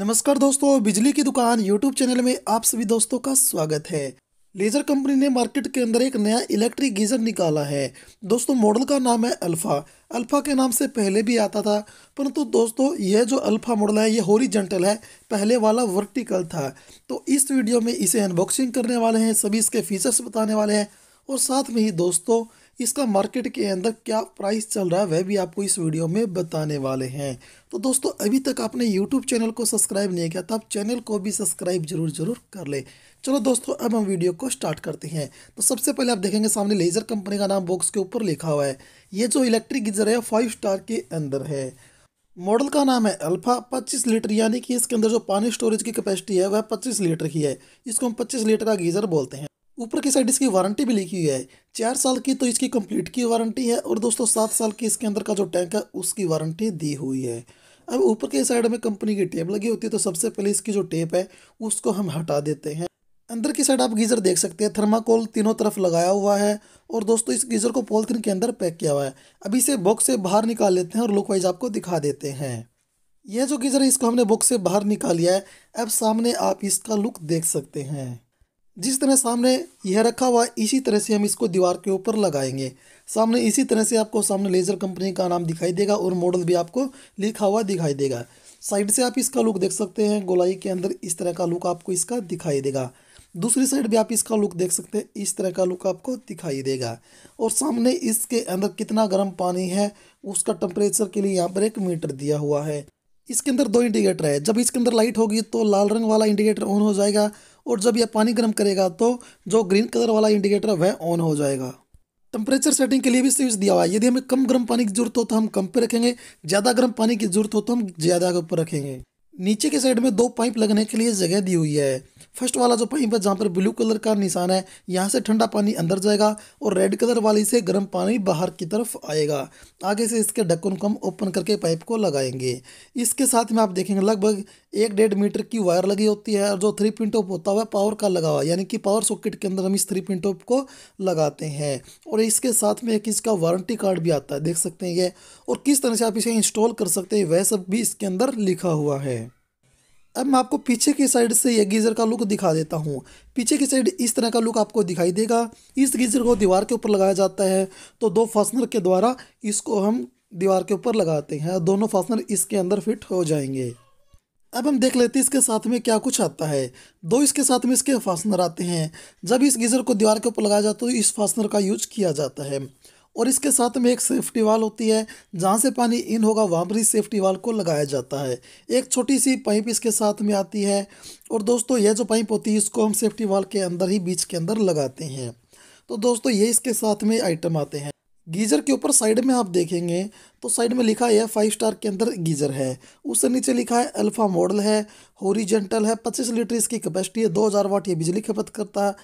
नमस्कार दोस्तों बिजली की दुकान यूट्यूब चैनल में आप सभी दोस्तों का स्वागत है लेजर कंपनी ने मार्केट के अंदर एक नया इलेक्ट्रिक गीजर निकाला है दोस्तों मॉडल का नाम है अल्फ़ा अल्फ़ा के नाम से पहले भी आता था परंतु तो दोस्तों यह जो अल्फ़ा मॉडल है यह हॉरिजेंटल है पहले वाला वर्टिकल था तो इस वीडियो में इसे अनबॉक्सिंग करने वाले हैं सभी इसके फीचर्स बताने वाले हैं और साथ में ही दोस्तों इसका मार्केट के अंदर क्या प्राइस चल रहा है वह भी आपको इस वीडियो में बताने वाले हैं तो दोस्तों अभी तक आपने यूट्यूब चैनल को सब्सक्राइब नहीं किया तो आप चैनल को भी सब्सक्राइब जरूर जरूर कर ले चलो दोस्तों अब हम वीडियो को स्टार्ट करते हैं तो सबसे पहले आप देखेंगे सामने लेजर कंपनी का नाम बॉक्स के ऊपर लिखा हुआ है ये जो इलेक्ट्रिक गीजर है फाइव स्टार के अंदर है मॉडल का नाम है अल्फा 25 लीटर यानी कि इसके अंदर जो पानी स्टोरेज की कैपेसिटी है वह 25 लीटर की है इसको हम 25 लीटर का गीज़र बोलते हैं ऊपर की साइड इसकी वारंटी भी लिखी हुई है चार साल की तो इसकी कंप्लीट की वारंटी है और दोस्तों सात साल की इसके अंदर का जो टैंक है उसकी वारंटी दी हुई है अब ऊपर के साइड में कंपनी की टेप लगी होती है तो सबसे पहले इसकी जो टेप है उसको हम हटा देते हैं अंदर की साइड आप गीज़र देख सकते हैं थर्माकोल तीनों तरफ लगाया हुआ है और दोस्तों इस गीज़र को पॉलिथीन के अंदर पैक किया हुआ है अभी इसे बॉक्स से बाहर निकाल लेते हैं और लुक वाइज आपको दिखा देते हैं यह जो गीज़र है इसको हमने बॉक्स से बाहर निकाल लिया है अब सामने आप इसका लुक देख सकते हैं जिस तरह सामने यह रखा हुआ इसी तरह से हम इसको दीवार के ऊपर लगाएंगे सामने इसी तरह से आपको सामने लेज़र कंपनी का नाम दिखाई देगा और मॉडल भी आपको लिखा हुआ दिखाई देगा साइड से आप इसका लुक देख सकते हैं गोलाई के अंदर इस तरह का लुक आपको इसका दिखाई देगा दूसरी साइड भी आप इसका लुक देख सकते हैं इस तरह का लुक आपको दिखाई देगा और सामने इसके अंदर कितना गर्म पानी है उसका टेम्परेचर के लिए यहाँ पर एक मीटर दिया हुआ है इसके अंदर दो इंडिकेटर है जब इसके अंदर लाइट होगी तो लाल रंग वाला इंडिकेटर ऑन हो जाएगा और जब यह पानी गर्म करेगा तो जो ग्रीन कलर वाला इंडिकेटर वह ऑन हो जाएगा टेम्परेचर सेटिंग के लिए भी स्विच दिया हुआ है यदि हमें कम गर्म पानी की जरूरत हो तो हम कम पे रखेंगे ज़्यादा गर्म पानी की जरूरत हो तो हम ज़्यादा के ऊपर रखेंगे नीचे के साइड में दो पाइप लगने के लिए जगह दी हुई है फर्स्ट वाला जो पाइप है जहाँ पर ब्लू कलर का निशान है यहाँ से ठंडा पानी अंदर जाएगा और रेड कलर वाली से गर्म पानी बाहर की तरफ आएगा आगे से इसके ढक्कन को हम ओपन करके पाइप को लगाएंगे इसके साथ में आप देखेंगे लगभग एक डेढ़ मीटर की वायर लगी होती है और जो थ्री पिन टॉप होता है पावर का लगा हुआ यानी कि पावर सॉकेट के अंदर हम इस थ्री पिन टॉप को लगाते हैं और इसके साथ में एक इसका वारंटी कार्ड भी आता है देख सकते हैं ये और किस तरह से आप इसे इंस्टॉल कर सकते हैं वह सब भी इसके अंदर लिखा हुआ है अब मैं आपको पीछे की साइड से यह गीज़र का लुक दिखा देता हूँ पीछे की साइड इस तरह का लुक आपको दिखाई देगा इस गीज़र को दीवार के ऊपर लगाया जाता है तो दो फासनर के द्वारा इसको हम दीवार के ऊपर लगाते हैं दोनों फासनर इसके अंदर फिट हो जाएंगे अब हम देख लेते हैं इसके साथ में क्या कुछ आता है दो इसके साथ में इसके फासनर आते हैं जब इस गीज़र को दीवार के ऊपर लगाया जाता है तो इस फासनर का यूज किया जाता है और इसके साथ में एक सेफ्टी वाल होती है जहाँ से पानी इन होगा वहाँ पर इस सेफ्टी वाल को लगाया जाता है एक छोटी सी पाइप इसके साथ में आती है और दोस्तों यह जो पाइप होती है इसको हम सेफ्टी वाल के अंदर ही बीच के अंदर लगाते हैं तो दोस्तों ये इसके साथ में आइटम आते हैं गीज़र के ऊपर साइड में आप देखेंगे तो साइड में लिखा है फाइव स्टार के अंदर गीज़र है उससे नीचे लिखा है अल्फ़ा मॉडल है हॉरिजेंटल है पच्चीस लीटर इसकी कैपेसिटी है दो हज़ार वाट ये बिजली खपत करता है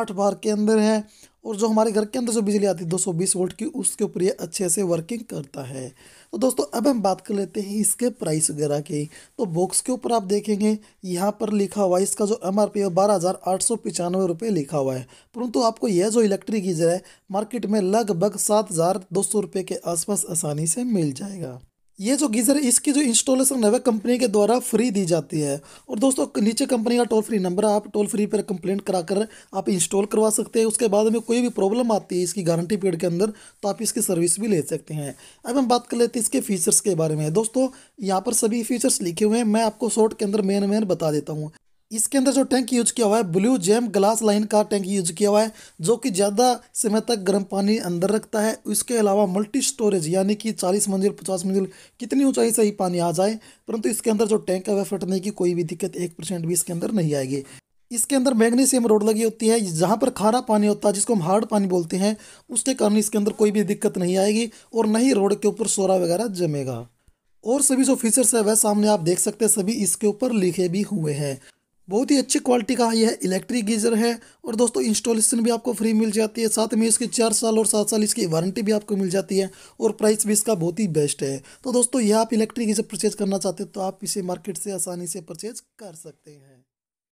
आठ बार के अंदर है और जो हमारे घर के अंदर जो बिजली आती है 220 वोल्ट की उसके ऊपर ये अच्छे से वर्किंग करता है तो दोस्तों अब हम बात कर लेते हैं इसके प्राइस वगैरह की तो बॉक्स के ऊपर आप देखेंगे यहाँ पर लिखा हुआ है इसका जो एम आर पी है बारह हज़ार आठ सौ पचानवे रुपये लिखा हुआ है परंतु आपको यह जो इलेक्ट्रिक गीजर है मार्केट में लगभग सात हज़ार दो सौ रुपये के आसपास आसानी से मिल जाएगा ये जो गीज़र इसकी जो इंस्टॉलेशन है वह कंपनी के द्वारा फ्री दी जाती है और दोस्तों नीचे कंपनी का टोल फ्री नंबर है आप टोल फ्री पर कंप्लेंट कराकर आप इंस्टॉल करवा सकते हैं उसके बाद में कोई भी प्रॉब्लम आती है इसकी गारंटी पीरियड के अंदर तो आप इसकी सर्विस भी ले सकते हैं अब हम बात कर लेते हैं इसके फीचर्स के बारे में दोस्तों यहाँ पर सभी फीचर्स लिखे हुए हैं मैं आपको शॉर्ट के अंदर मेन मेन बता देता हूँ इसके अंदर जो टैंक यूज किया हुआ है ब्लू जेम ग्लास लाइन का टैंक यूज किया हुआ है जो कि ज़्यादा समय तक गर्म पानी अंदर रखता है इसके अलावा मल्टी स्टोरेज यानी कि 40 मंजिल 50 मंजिल कितनी ऊंचाई से ही पानी आ जाए परंतु इसके अंदर जो टैंक है वह फटने की कोई भी दिक्कत एक परसेंट भी इसके अंदर नहीं आएगी इसके अंदर मैग्नीशियम रोड लगी होती है जहाँ पर खारा पानी होता है जिसको हम हार्ड पानी बोलते हैं उसके कारण इसके अंदर कोई भी दिक्कत नहीं आएगी और न ही रोड के ऊपर सोरा वगैरह जमेगा और सभी जो फीचर्स है वह सामने आप देख सकते हैं सभी इसके ऊपर लिखे भी हुए हैं बहुत ही अच्छी क्वालिटी का यह इलेक्ट्रिक गीज़र है और दोस्तों इंस्टॉलेशन भी आपको फ्री मिल जाती है साथ में इसकी चार साल और सात साल इसकी वारंटी भी आपको मिल जाती है और प्राइस भी इसका बहुत ही बेस्ट है तो दोस्तों यह आप इलेक्ट्रिक गीज़र परचेज करना चाहते हो तो आप इसे मार्केट से आसानी से परचेज कर सकते हैं